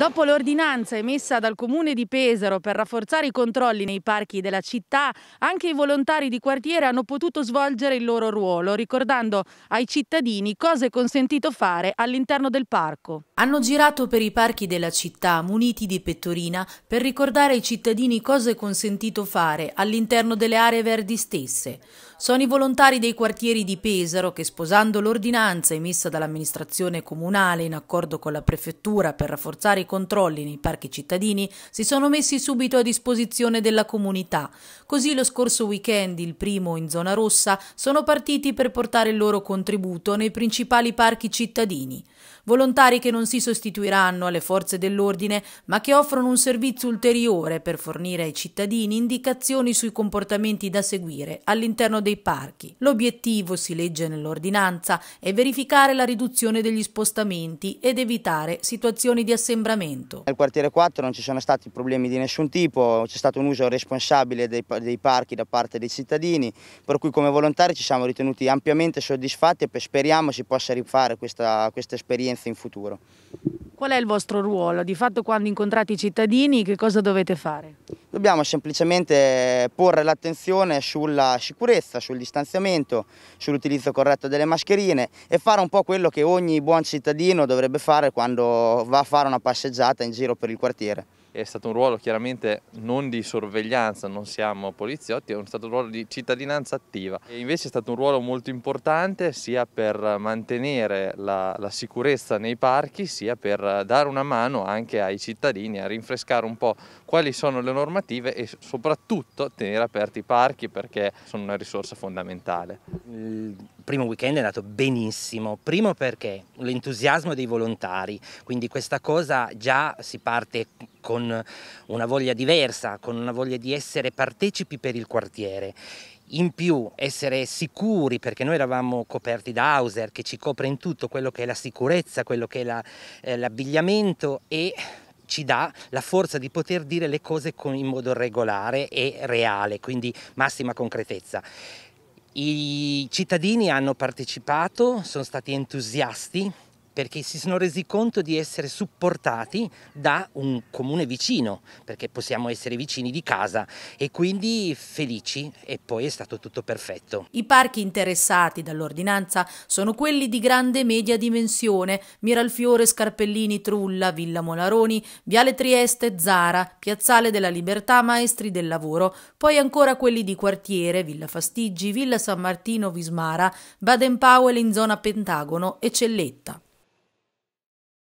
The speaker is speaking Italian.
Dopo l'ordinanza emessa dal comune di Pesaro per rafforzare i controlli nei parchi della città, anche i volontari di quartiere hanno potuto svolgere il loro ruolo, ricordando ai cittadini cosa è consentito fare all'interno del parco. Hanno girato per i parchi della città, muniti di pettorina, per ricordare ai cittadini cosa è consentito fare all'interno delle aree verdi stesse. Sono i volontari dei quartieri di Pesaro che, sposando l'ordinanza emessa dall'amministrazione comunale in accordo con la prefettura per rafforzare i controlli nei parchi cittadini si sono messi subito a disposizione della comunità. Così lo scorso weekend, il primo in zona rossa, sono partiti per portare il loro contributo nei principali parchi cittadini. Volontari che non si sostituiranno alle forze dell'ordine, ma che offrono un servizio ulteriore per fornire ai cittadini indicazioni sui comportamenti da seguire all'interno dei parchi. L'obiettivo, si legge nell'ordinanza, è verificare la riduzione degli spostamenti ed evitare situazioni di assembramento all'allungamento. Nel quartiere 4 non ci sono stati problemi di nessun tipo, c'è stato un uso responsabile dei, dei parchi da parte dei cittadini, per cui come volontari ci siamo ritenuti ampiamente soddisfatti e speriamo si possa rifare questa, questa esperienza in futuro. Qual è il vostro ruolo? Di fatto quando incontrate i cittadini che cosa dovete fare? Dobbiamo semplicemente porre l'attenzione sulla sicurezza, sul distanziamento, sull'utilizzo corretto delle mascherine e fare un po' quello che ogni buon cittadino dovrebbe fare quando va a fare una passeggiata in giro per il quartiere è stato un ruolo chiaramente non di sorveglianza, non siamo poliziotti, è stato un ruolo di cittadinanza attiva. E invece è stato un ruolo molto importante sia per mantenere la, la sicurezza nei parchi, sia per dare una mano anche ai cittadini a rinfrescare un po' quali sono le normative e soprattutto tenere aperti i parchi perché sono una risorsa fondamentale primo weekend è andato benissimo, primo perché l'entusiasmo dei volontari, quindi questa cosa già si parte con una voglia diversa, con una voglia di essere partecipi per il quartiere. In più essere sicuri, perché noi eravamo coperti da Hauser che ci copre in tutto quello che è la sicurezza, quello che è l'abbigliamento la, eh, e ci dà la forza di poter dire le cose in modo regolare e reale, quindi massima concretezza. I cittadini hanno partecipato, sono stati entusiasti perché si sono resi conto di essere supportati da un comune vicino, perché possiamo essere vicini di casa e quindi felici e poi è stato tutto perfetto. I parchi interessati dall'ordinanza sono quelli di grande media dimensione, Miralfiore, Scarpellini, Trulla, Villa Molaroni, Viale Trieste, Zara, Piazzale della Libertà, Maestri del Lavoro, poi ancora quelli di quartiere, Villa Fastiggi, Villa San Martino, Vismara, Baden Powell in zona Pentagono e Celletta.